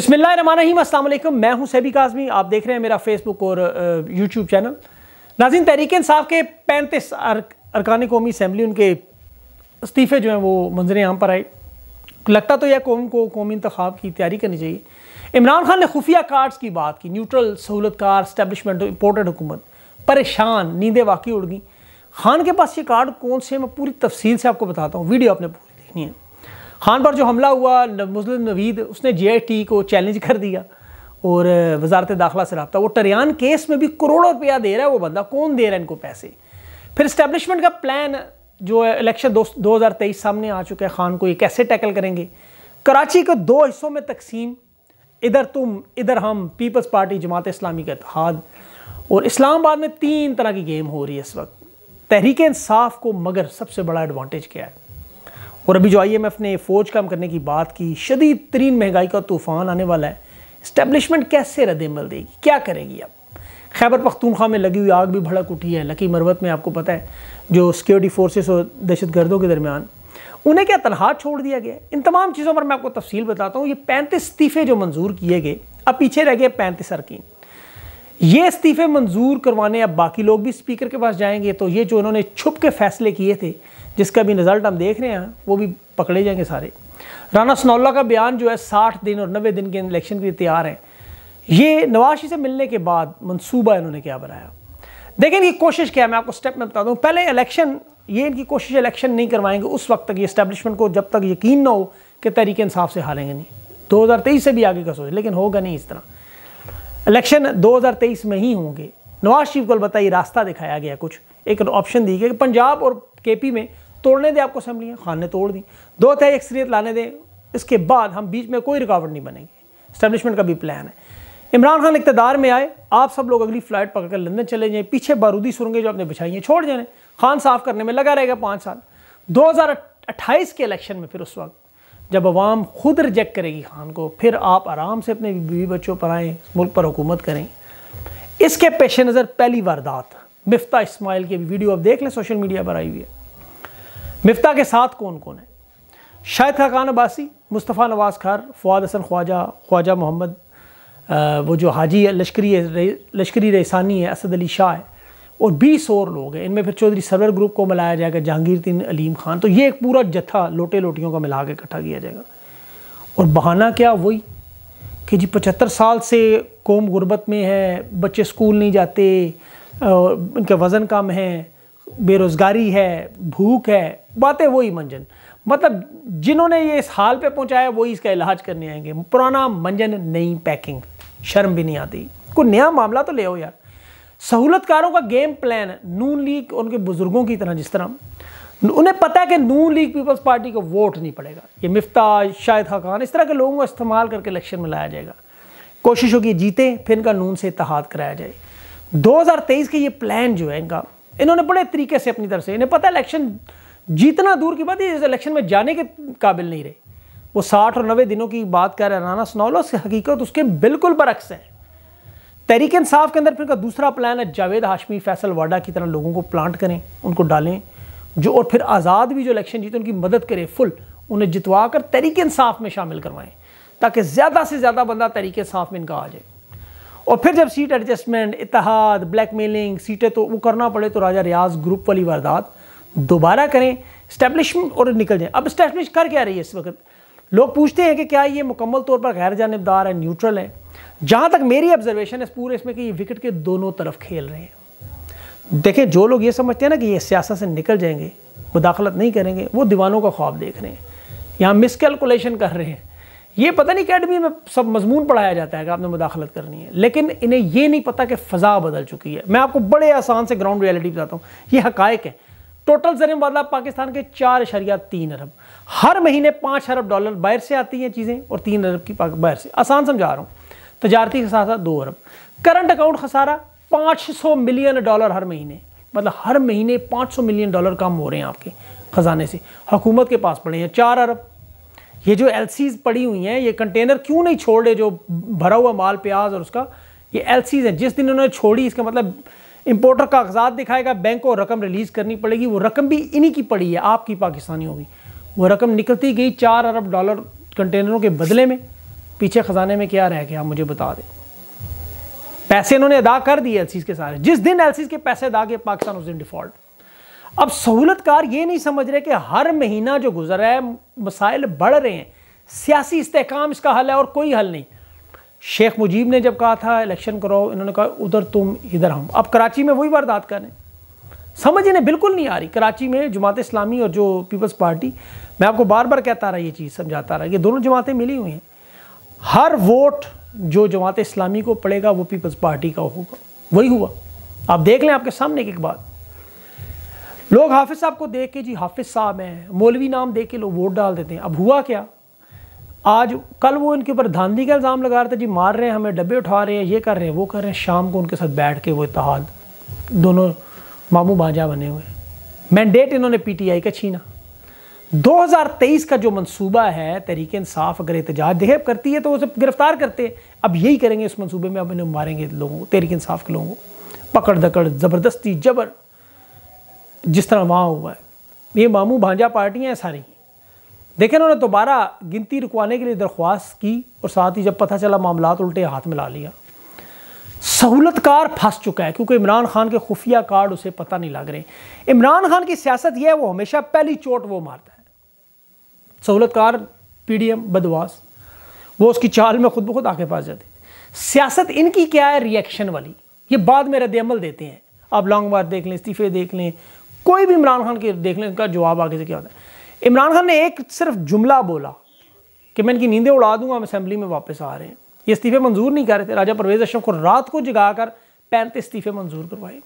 बसमिलीम मैं हूं सैबी काजमी आप देख रहे हैं मेरा फेसबुक और यूट्यूब चैनल नाजिन तहरीक इंसाफ के पैंतीस अरकान कौमी असम्बली उनके इस्तीफ़े जो हैं वो मंजर आम पर आए लगता तो यह कौम को कौमी इंतखब की तैयारी करनी चाहिए इमरान खान ने खुफिया कार्ड्स की बात की न्यूट्रल सहूलत कार स्टबलिशमेंट इम्पोर्टेड हुकूमत परेशान नींदें वाकई उड़ गई खान के पास ये कार्ड कौन से मैं पूरी तफसील से आपको बताता हूँ वीडियो आपने पूरी देखनी है खान पर जो हमला हुआ मुस्लिम नवीद उसने जे को चैलेंज कर दिया और वजारत दाखिला से रबता वो टरियान केस में भी करोड़ों रुपया दे रहा है वो बंदा कौन दे रहा है इनको पैसे फिर इस्टेब्लिशमेंट का प्लान जो इलेक्शन दो हज़ार तेईस सामने आ चुका है खान को ये कैसे टैकल करेंगे कराची को दो हिस्सों में तकसीम इधर तुम इधर हम पीपल्स पार्टी जमात इस्लामी का इतिहाद और इस्लामाबाद में तीन तरह की गेम हो रही है इस वक्त तहरीक इंसाफ को मगर सबसे बड़ा एडवांटेज क्या है और अभी जो आई एम एफ ने फौज काम करने की बात की शदीद तरीन महंगाई का तूफ़ान आने वाला है इस्टेब्लिशमेंट कैसे रद्दमल देगी क्या करेगी अब खैबर पख्तूनख्वा में लगी हुई आग भी भड़क उठी है लकी मरवत में आपको पता है जो सिक्योरिटी फोर्सेस और दहशत गर्दों के दरमियान उन्हें क्या तनहा छोड़ दिया गया इन तमाम चीज़ों पर मैं आपको तफसील बताता हूँ ये पैंतीस इस्तीफ़े जो मंजूर किए गए अब पीछे रह गए पैंतीस अरकिन ये इस्तीफ़े मंजूर करवाने अब बाकी लोग भी स्पीकर के पास जाएंगे तो ये जो उन्होंने छुप के फैसले किए थे जिसका भी रिज़ल्ट हम देख रहे हैं वो भी पकड़े जाएंगे सारे राना सनौला का बयान जो है साठ दिन और नबे दिन के इलेक्शन के लिए तैयार हैं ये नवाशी से मिलने के बाद मनसूबा इन्होंने क्या बनाया देखें इनकी कोशिश क्या है मैं आपको स्टेप में बता दूँ पहले इलेक्शन ये इनकी कोशिश इलेक्शन नहीं करवाएंगे उस वक्त तक ये इस्टेब्लिशमेंट को जब तक यकीन ना हो कि तरीके इंसाफ से हारेंगे नहीं 2023 से भी आगे का सोच लेकिन होगा नहीं इस तरह इलेक्शन 2023 में ही होंगे नवाज शरीफ को बताइए रास्ता दिखाया गया कुछ एक ऑप्शन दी गई कि पंजाब और केपी में तोड़ने दे आपको असम्बलियाँ खान ने तोड़ दी दो तय अक्सरियत लाने दें इसके बाद हम बीच में कोई रिकावट नहीं बनेंगे इस्टेबलिशमेंट का भी प्लान है इमरान खान इकतदार में आए आप सब लोग अगली फ्लाइट पकड़कर लंदन चले जाएँ पीछे बारूदी सुरंगे जो आपने बिछाई हैं छोड़ जाने खान साफ करने में लगा रहेगा पाँच साल अट्ठाईस के इलेक्शन में फिर उस वक्त जब आवाम खुद रिजेक्ट करेगी खान को फिर आप आराम से अपने बीवी बच्चों पर आएँ मुल्क पर हुकूमत करें इसके पेश नज़र पहली वारदात मिफ्ता इस्माइल की वीडियो आप देख लें सोशल मीडिया पर आई हुई है मिफ्ता के साथ कौन कौन है शाहिद खान अब्बासी मुस्तफ़ा नवाज़ खार फवाद हसन ख्वाजा ख्वाजा मोहम्मद वो जो हाजी है लश्करी रे, लश्करी रेसानी है असद अली शाह है और बीस और लोग हैं इनमें फिर चौधरी सरवर ग्रुप को मिलाया जाएगा जहांगीर अलीम खान तो ये एक पूरा जत्था लोटे लोटियों का मिला के इकट्ठा किया जाएगा और बहाना क्या वही कि जी पचहत्तर साल से कौम गुर्बत में है बच्चे स्कूल नहीं जाते इनका वज़न कम है बेरोज़गारी है भूख है बातें वही मंजन मतलब जिन्होंने ये इस हाल पे पहुंचाया वही इसका इलाज करने आएंगे पुराना मंजन नई पैकिंग शर्म भी नहीं आती कोई नया मामला तो ले आओ यार सहूलतकारों का गेम प्लान नून लीग उनके बुज़ुर्गों की तरह जिस तरह उन्हें पता है कि नून लीग पीपल्स पार्टी को वोट नहीं पड़ेगा ये मिफ्ता शाहिद खान इस तरह के लोगों को इस्तेमाल करके इलेक्शन में लाया जाएगा कोशिश होगी जीते फिर इनका नून से इतहाद कराया जाए 2023 के ये प्लान जो है इनका इन्होंने बड़े तरीके से अपनी तरफ से इन्हें पता इलेक्शन जीतना दूर की बात है इस इलेक्शन में जाने के काबिल नहीं रहे वो साठ और नबे दिनों की बात कर रहे राना सनौला उसकी हकीकत उसके बिल्कुल बरक्स है तहरीक इंसाफ के अंदर फिर का दूसरा प्लान है जावेद हाशमी फैसल वाडा की तरह लोगों को प्लांट करें उनको डालें जो और फिर आज़ाद भी जो इलेक्शन जीते उनकी मदद करें फुल उन्हें जितवा कर तहरीक इंसाफ में शामिल करवाएं ताकि ज़्यादा से ज़्यादा बंदा तहरीक इंसाफ में इनका आ जाए और फिर जब सीट एडजस्टमेंट इतिहाद ब्लैकमेलिंग सीटें तो वो करना पड़े तो राजा रियाज ग्रुप वाली वारदात दोबारा करें स्टैब्लिश और निकल जाए अब स्टैब्लिश कर क्या रही है इस वक्त लोग पूछते हैं कि क्या ये मुकम्मल तौर पर गैर जानबदार है न्यूट्रल है जहाँ तक मेरी ऑब्जर्वेशन है पूरे इसमें कि ये विकेट के दोनों तरफ खेल रहे हैं देखें जो लोग ये समझते हैं ना कि ये सियासत से निकल जाएंगे मुदाखलत नहीं करेंगे वो दीवानों का ख्वाब देख रहे हैं यहाँ मिसकैलकुलेशन कर रहे हैं ये पता नहीं अकेडमी में सब मजमून पढ़ाया जाता है कि आपने मुदाखलत करनी है लेकिन इन्हें ये नहीं पता कि फ़ज़ा बदल चुकी है मैं आपको बड़े आसान से ग्राउंड रियलिटी बताता हूँ ये हकायक है टोटल जर मुबादला पाकिस्तान के चार अशरिया तीन अरब हर महीने पाँच अरब डॉलर बाहर से आती हैं चीज़ें और तीन अरब की बाहर से आसान समझा रहा हूँ तजारती खसारा दो अरब करंट अकाउंट खसारा पाँच सौ मिलियन डॉलर हर महीने मतलब हर महीने पाँच सौ मिलियन डॉलर कम हो रहे हैं आपके ख़जाने से हुकूमत के पास पड़े हैं चार अरब ये जो एल पड़ी हुई हैं ये कंटेनर क्यों नहीं छोड़ रहे जो भरा हुआ माल प्याज और उसका ये एल हैं जिस दिन उन्होंने छोड़ी इसका मतलब इंपोर्टर कागजात दिखाएगा बैंक को रकम रिलीज़ करनी पड़ेगी वो रकम भी इन्हीं की पड़ी है आपकी पाकिस्तानी होगी वो रकम निकलती गई चार अरब डॉलर कंटेनरों के बदले में पीछे ख़जाने में क्या रह गया आप मुझे बता दें पैसे इन्होंने अदा कर दिए एल के सारे जिस दिन एल के पैसे अदा किए पाकिस्तान उस दिन डिफ़ॉल्ट अब सहूलतकार ये नहीं समझ रहे कि हर महीना जो गुजर रहा है मसाइल बढ़ रहे हैं सियासी इसकाम इसका हल है और कोई हल नहीं शेख मुजीब ने जब कहा था इलेक्शन करो इन्होंने कहा उधर तुम इधर हम अब कराची में वही वारदात करें समझ इन्हें बिल्कुल नहीं आ रही कराची में जमात इस्लामी और जो पीपल्स पार्टी मैं आपको बार बार कहता रहा ये चीज़ समझाता रहा ये दोनों जमातें मिली हुई हैं हर वोट जो जमात इस्लामी को पड़ेगा वो पीपल्स पार्टी का होगा वही हुआ आप देख लें आपके सामने एक बात लोग हाफिज़ साहब को देख के जी हाफिज़ साहब हैं मौलवी नाम देख के लोग वोट डाल देते हैं अब हुआ क्या आज कल वो इनके ऊपर धांधली का इल्ज़ाम लगा रहे थे जी मार रहे हैं हमें डब्बे उठा रहे हैं ये कर रहे हैं वो कर रहे हैं शाम को उनके साथ बैठ के वो इतिहाद दोनों मामू बाजा बने हुए मैंडेट इन्होंने पी टी आई का छीना 2023 का जो मनसूबा है तहरीक इंसाफ अगर एहतजाज देखेब करती है तो उसे गिरफ्तार करते अब यही करेंगे इस मनसूबे में अब इन्हें मारेंगे लोगों को तहरीक इंसाफ के लोगों को पकड़ दकड़ ज़बरदस्ती जबर जिस तरह वहाँ हुआ है ये मामू भांजा पार्टियाँ हैं सारी देखें उन्होंने दोबारा गिनती रुकवाने के लिए दरख्वास्त की और साथ ही जब पता चला मामला उल्टे हाथ में ला लिया सहूलतकार फंस चुका है क्योंकि इमरान खान के खुफिया कार्ड उसे पता नहीं लग रहे इमरान खान की सियासत यह है वो हमेशा पहली चोट वो मारता है सहूलतकार पीडीएम बदवास वो उसकी चाल में खुद ब खुद आके पास जाते सियासत इनकी क्या है रिएक्शन वाली ये बाद में रद्द अमल देते हैं आप लॉन्ग मार्च देख लें इस्तीफे देख लें कोई भी इमरान खान के देख लें उनका जवाब आगे से क्या होता है इमरान खान ने एक सिर्फ जुमला बोला कि मैं इनकी नींदें उड़ा दूंगा हम असेंबली में वापस आ रहे हैं ये इस्तीफे मंजूर नहीं कर रहे थे राजा परवेज अशरफ को रात को जगा कर पैंतीस इस्तीफे मंजूर करवाए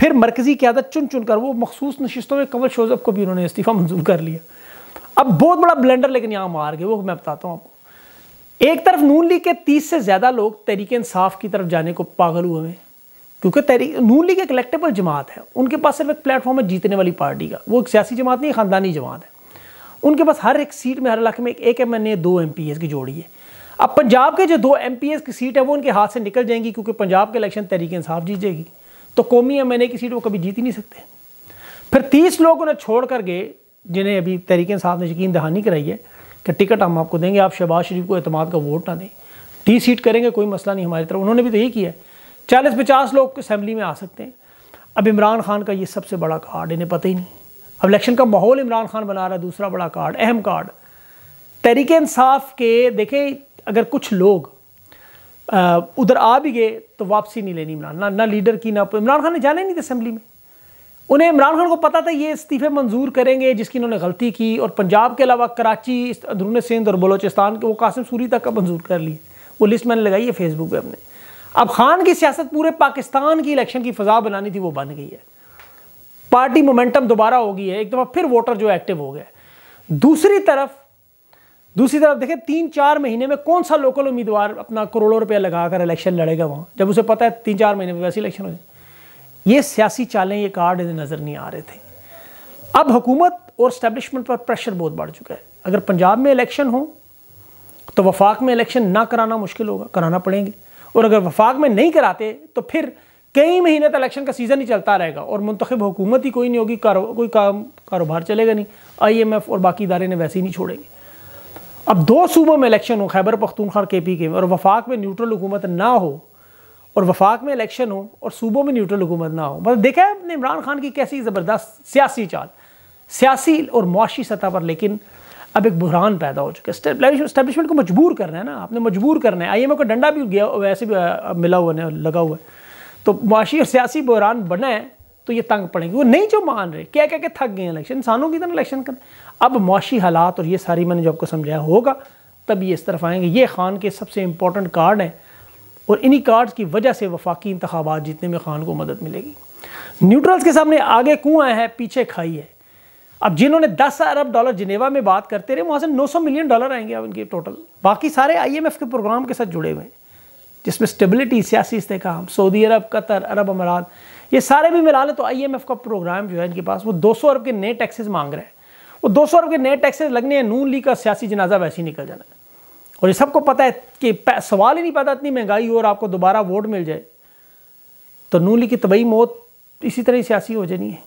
फिर मरकजी क्यादत चुन चुन कर वो मखसूस नशस्तों में कमल शोजफ को भी उन्होंने इस्तीफा मंजूर कर लिया अब बहुत बड़ा ब्लेंडर लेकिन यहाँ मार गए वो मैं बताता हूँ आपको एक तरफ नून लीग के तीस से ज़्यादा लोग तरीके इंसाफ की तरफ जाने को पागल हुए हैं क्योंकि तहरीक नून लीग एक इलेक्टेबल जमात है उनके पास सिर्फ एक प्लेटफॉर्म है जीतने वाली पार्टी का वो एक सियासी जमात नहीं ख़ानदानी जमात है उनके पास हर एक सीट में हर इलाके में एक एम एन ए दो एम पी एस की जोड़ी है अब पंजाब के जो दो एम पी एस की सीट है वो उनके हाथ से निकल जाएंगी क्योंकि पंजाब के इलेक्शन तहरीक इंसाफ जीत जाएगी तो कौमी एम एन ए की सीट वो कभी जीत ही नहीं सकते फिर तीस लोग उन्हें छोड़ कर गए जिन्हें अभी तहरीक इंसाफ ने यकीन दहानी कराई है कि टिकट हम आपको देंगे आप शहबाज शरीफ को अतमाद का वोट ना दें टी सीट करेंगे कोई मसला नहीं हमारी तरफ उन्होंने भी तो यही किया है चालीस पचास लोग असम्बली में आ सकते हैं अब इमरान खान का ये सबसे बड़ा कार्ड इन्हें पता ही नहीं अब इलेक्शन का माहौल इमरान खान बना रहा है दूसरा बड़ा कार्ड अहम कार्ड तहरीक इंसाफ के देखें अगर कुछ लोग उधर आ भी गए तो वापसी नहीं लेनी इमरान ना ना लीडर की ना इमरान खान ने जाने नहीं थे असम्बली में उन्हें इमरान खान को पता था ये इस्तीफे मंजूर करेंगे जिसकी इन्होंने गलती की और पंजाब के अलावा कराची अंदरून सिंध और बलोचिस्तान के वो कासिम सूरी तक का मंजूर कर लिए वो लिस्ट मैंने लगाई है फेसबुक पर अपने अब खान की सियासत पूरे पाकिस्तान की इलेक्शन की फजा बनानी थी वो बन गई है पार्टी मोमेंटम दोबारा हो गई है एक दफ़ा फिर वोटर जो एक्टिव हो गए दूसरी तरफ दूसरी तरफ देखें तीन चार महीने में कौन सा लोकल उम्मीदवार अपना करोड़ों रुपया लगाकर इलेक्शन लड़ेगा वहाँ जब उसे पता है तीन चार महीने में वैसे इलेक्शन हो जाए ये सियासी चालें ये कार्ड नज़र नहीं आ रहे थे अब हुकूमत और स्टैब्लिशमेंट पर प्रेशर बहुत बढ़ चुका है अगर पंजाब में इलेक्शन हो तो वफाक में इलेक्शन ना कराना मुश्किल होगा कराना पड़ेंगे और अगर वफाक में नहीं कराते तो फिर कई महीने तक इलेक्शन का सीज़न ही चलता रहेगा और मंतखब हुकूमत ही कोई नहीं होगी कारो, कोई काम कारोबार चलेगा नहीं आई एम एफ़ और बाकी इदारे ने वैसे ही नहीं छोड़ेंगे अब दो सूबों में इलेक्शन हो खैबर पख्तूनख्वा और के पी के में और वफाक में न्यूट्रल हुकूमत ना हो और वफाक में इलेक्शन हो और सूबों में न्यूट्रल हुकूमत ना हो मतलब देखा है अपने इमरान खान की कैसी ज़बरदस्त सियासी चाल सियासी और मुआशी सतह पर लेकिन अब एक बुहरान पैदा हो चुका है स्टैब्लिशमेंट को मजबूर करना है ना आपने मजबूर करना है आई एम का डंडा भी गया वैसे भी मिला हुआ है लगा हुआ है तो माशी और सियासी बहरान बना है तो ये तंग पड़ेंगे वो नहीं जो मान रहे क्या क्या क्या थक गए इलेक्शन इंसानों की तरह इलेक्शन कर अब मुशी हालात और ये सारी मैंने जो आपको समझाया होगा तब ये इस तरफ आएंगे ये खान के सबसे इंपॉर्टेंट कार्ड हैं और इन्हीं कार्ड्स की वजह से वफाकी इंतबात जीतने में खान को मदद मिलेगी न्यूट्रल्स के सामने आगे कुआ है पीछे खाई है अब जिन्होंने 10 अरब डॉलर जिनेवा में बात करते रहे वहाँ से 900 मिलियन डॉलर आएंगे अब इनके टोटल बाकी सारे आईएमएफ के प्रोग्राम के साथ जुड़े हुए हैं जिसमें स्टेबिलिटी सियासी इस्तेकाम सऊदी अरब कतर अरब अमारात ये सारे भी मिला लें तो आईएमएफ का प्रोग्राम जो है इनके पास वो 200 अरब के नए टैक्सेज मांग रहे हैं वो सौ अरब के नए टैक्सेज लगने हैं नून लीग का सियासी जनाजा वैसे ही निकल जाना है और ये सबको पता है कि सवाल ही नहीं पता इतनी महंगाई हो और आपको दोबारा वोट मिल जाए तो नून लीग की तबई मौत इसी तरह सियासी हो जानी है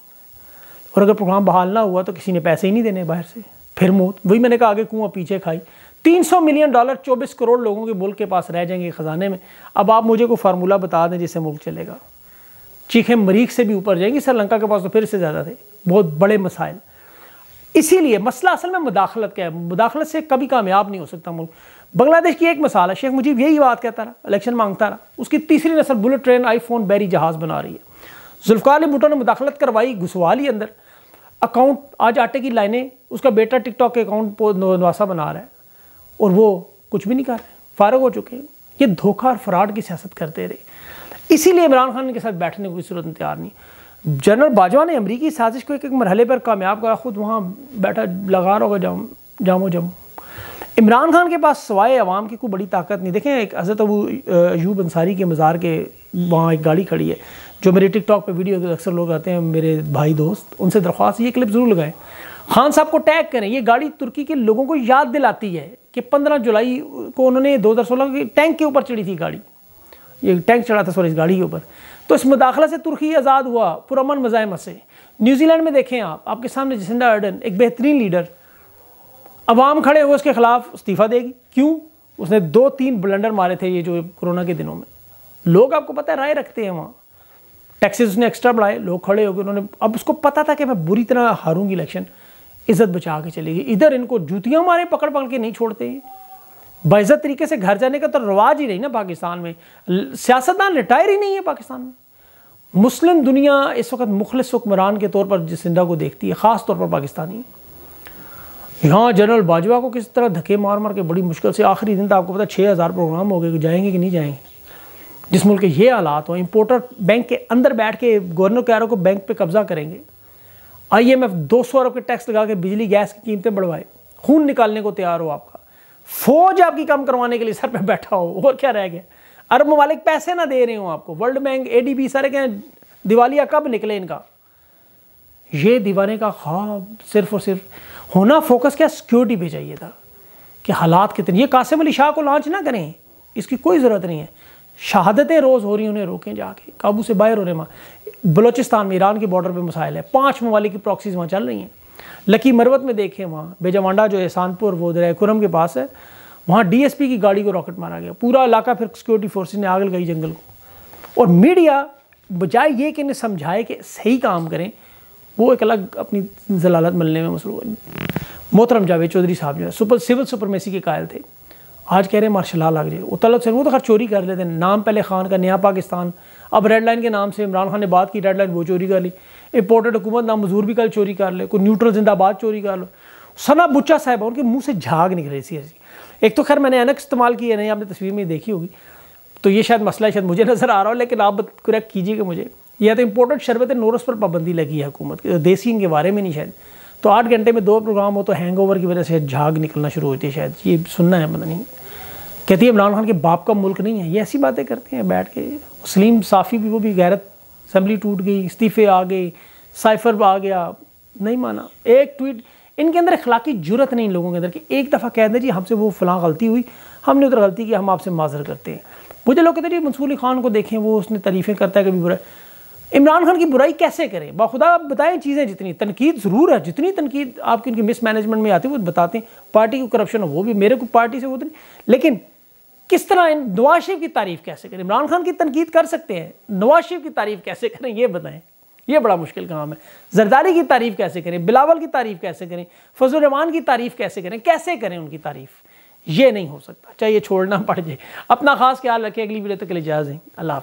और अगर प्रोग्राम बहाल ना हुआ तो किसी ने पैसे ही नहीं देने बाहर से फिर मौत वही मैंने कहा आगे कुआं पीछे खाई 300 मिलियन डॉलर 24 करोड़ लोगों के मुल्क के पास रह जाएंगे ख़जाने में अब आप मुझे कोई फार्मूला बता दें जिससे मुल्क चलेगा चीखें मरीख से भी ऊपर जाएंगी श्रीलंका के पास तो फिर से ज़्यादा थे बहुत बड़े मसाइल इसीलिए मसला असल में मुदाखलत का है मुदाखलत से कभी कामयाब नहीं हो सकता मुल्क बांग्लादेश की एक मसाला है शेख मुझे यही बात कहता रहा इलेक्शन मांगता रहा उसकी तीसरी नसल बुलेट ट्रेन आईफोन बैरी जहाज़ बना रही है जुल्फ़ार भुटो ने मुदाखलत करवाई घुसवा ली अंदर अकाउंट आज आटे की लाइनें उसका बेटा टिकटॉक के अकाउंट नवासा बना रहा है और वो कुछ भी नहीं कर रहे फारग हो चुके हैं ये धोखा और फ्रॉड की सियासत करते रहे इसीलिए इमरान खान के साथ बैठने की सूरत तैयार नहीं जनरल बाजवा ने अमरीकी साजिश को एक एक मरहले पर कामयाब करा खुद वहाँ बैठा लगा रहा होगा जाम जामो जम इमरान खान के पास सवाए अवाम की कोई बड़ी ताकत नहीं देखें एक हज़रत अबू अयूब अंसारी के मज़ार के वहाँ एक गाड़ी खड़ी है जो मेरे टिकटॉक पे वीडियो अक्सर लोग आते हैं मेरे भाई दोस्त उनसे दरख्वास्त ये क्लिप ज़रूर लगाएं खान साहब को टैग करें ये गाड़ी तुर्की के लोगों को याद दिलाती है कि 15 जुलाई को उन्होंने 2016 के टैंक के ऊपर चढ़ी थी गाड़ी ये टैंक चढ़ा था सॉरी इस गाड़ी के ऊपर तो इस मुदाखला से तुर्की आज़ाद हुआ पुरमन मज़ाहम से न्यूजीलैंड में देखें आप आपके सामने जसिंडा अर्डन एक बेहतरीन लीडर अवाम खड़े हुए उसके खिलाफ इस्तीफ़ा देगी क्यों उसने दो तीन ब्लेंडर मारे थे ये जो कोरोना के दिनों में लोग आपको पता है राय रखते हैं वहाँ टैक्सेस उसने एक्स्ट्रा बढ़ाए लोग खड़े हो गए उन्होंने अब उसको पता था कि मैं बुरी तरह हारूंगी इलेक्शन इज्जत बचा के चलेगी इधर इनको जूतियाँ मारे पकड़ पकड़ के नहीं छोड़ते बाइज़त तरीके से घर जाने का तो रवाज ही नहीं ना पाकिस्तान में सियासतदान रिटायर ही नहीं है पाकिस्तान में मुस्लिम दुनिया इस वक्त मुखलिस हुक्मरान के तौर पर जिसिंदा को देखती है ख़ास तौर पर पाकिस्तानी यहाँ जनरल बाजवा को किस तरह धक्के मार मार के बड़ी मुश्किल से आखिरी दिन तो आपको पता छः हज़ार प्रोग्राम हो गए जाएंगे कि नहीं जाएंगे जिस मुल्क के ये हालात हों इम्पोर्टर बैंक के अंदर बैठ के गवर्नर क्यारों को बैंक पे कब्जा करेंगे आईएमएफ 200 अरब के टैक्स लगा के बिजली गैस की कीमतें बढ़वाए खून निकालने को तैयार हो आपका फौज आपकी कम करवाने के लिए सर पे बैठा हो और क्या रह गया अरब ममालिक पैसे ना दे रहे हो आपको वर्ल्ड बैंक ए सारे कहें दिवालिया कब निकले इनका ये दीवाने का ख्वाब सिर्फ और सिर्फ होना फोकस क्या सिक्योरिटी पर चाहिए था कि हालात कितने ये कासिम अली शाह को लॉन्च ना करें इसकी कोई ज़रूरत नहीं है शहादतें रोज़ हो रही उन्हें रोकें जाके काबू से बाहर हो रहे माँ बलोचिस्तान में ईरान के बॉर्डर पर मसाइल है पाँच ममालिक की प्रॉक्सीज वहाँ चल रही हैं लकी मरवत में देखें वहाँ बेजामांडा जो एहसानपुर वो दरियाकुरम के पास है वहाँ डीएसपी की गाड़ी को रॉकेट मारा गया पूरा इलाका फिर सिक्योरिटी फोर्सेज ने आग लगाई जंगल को और मीडिया बजाय ये कि इन्हें समझाए कि सही काम करें वो एक अलग अपनी जलालत मलने में मसरूफ मोहतरम जावेद चौधरी साहब जो है सुपर सिविल सुपरमेसी के कायल थे आज कह रहे हैं ला लग जाए वो तलत से वो तो खर चोरी कर लेते हैं नाम पहले खान का नया पाकिस्तान अब रेड लाइन के नाम से इमरान खान ने बात की रेड लाइन वो चोरी कर ली इम्पोर्टेड हुकूमत नाम मजूर भी कल चोरी कर ले कोई न्यूट्रल जिंदाबाद चोरी कर लो सना बुच्चा साहब उनके मुँह से झाग निकल रही ऐसी एक तो खैर मैंने एनक इस्तेमाल की है नहीं आपने तस्वीर में देखी होगी तो ये शायद मसला है शायद मुझे नज़र आ रहा हो लेकिन आप करेक्ट कीजिएगा मुझे या तो इम्पोर्टेड शरबत नोरस पर पाबंदी लगी है हुकूमत देसी इनके बारे में नहीं शायद तो आठ घंटे में दो प्रोग्राम हो तो हैंगओवर की वजह से झाग निकलना शुरू होती है शायद ये सुनना है पता नहीं कहती है इमरान खान के बाप का मुल्क नहीं है ये ऐसी बातें करते हैं बैठ के मुस्लिम साफ़ी भी वो भी गैरत असम्बली टूट गई इस्तीफ़े आ गए साइफर आ गया नहीं माना एक ट्वीट इनके अंदर अखलाकी जरूरत नहीं लोगों के अंदर कि एक दफ़ा कह दें जी हमसे वो फ़लाँ गलती हुई हमने उधर गलती की हम आपसे माजर करते हैं मुझे लोग कहते हैं जी मंसूरी खान को देखें वो उसने तारीफ़ें करता है कभी बुरा इमरान खान की बुराई कैसे करें बाखुदा आप बताएं चीज़ें जितनी तनकीद ज़रूर है जितनी तनकीद आपकी उनकी मिस मैनेजमेंट में आती है वो बताते हैं पार्टी को करप्शन हो वो भी मेरे को पार्टी से वो तो नहीं लेकिन किस तरह इन नवाज शरीफ की तारीफ़ कैसे करें इमरान खान की तनकीद कर सकते हैं नवाज शरीफ की तारीफ़ कैसे करें ये बताएं ये बड़ा मुश्किल काम है जरदारी की तारीफ़ कैसे करें बिलावल की तारीफ़ कैसे करें फजलरहमान की तारीफ़ कैसे करें कैसे करें उनकी तारीफ़ ये नहीं हो सकता चाहे ये छोड़ना पड़ जाए अपना खास ख्याल रखें अगली वीडियो तक के लिए जाए हैं अल्लाह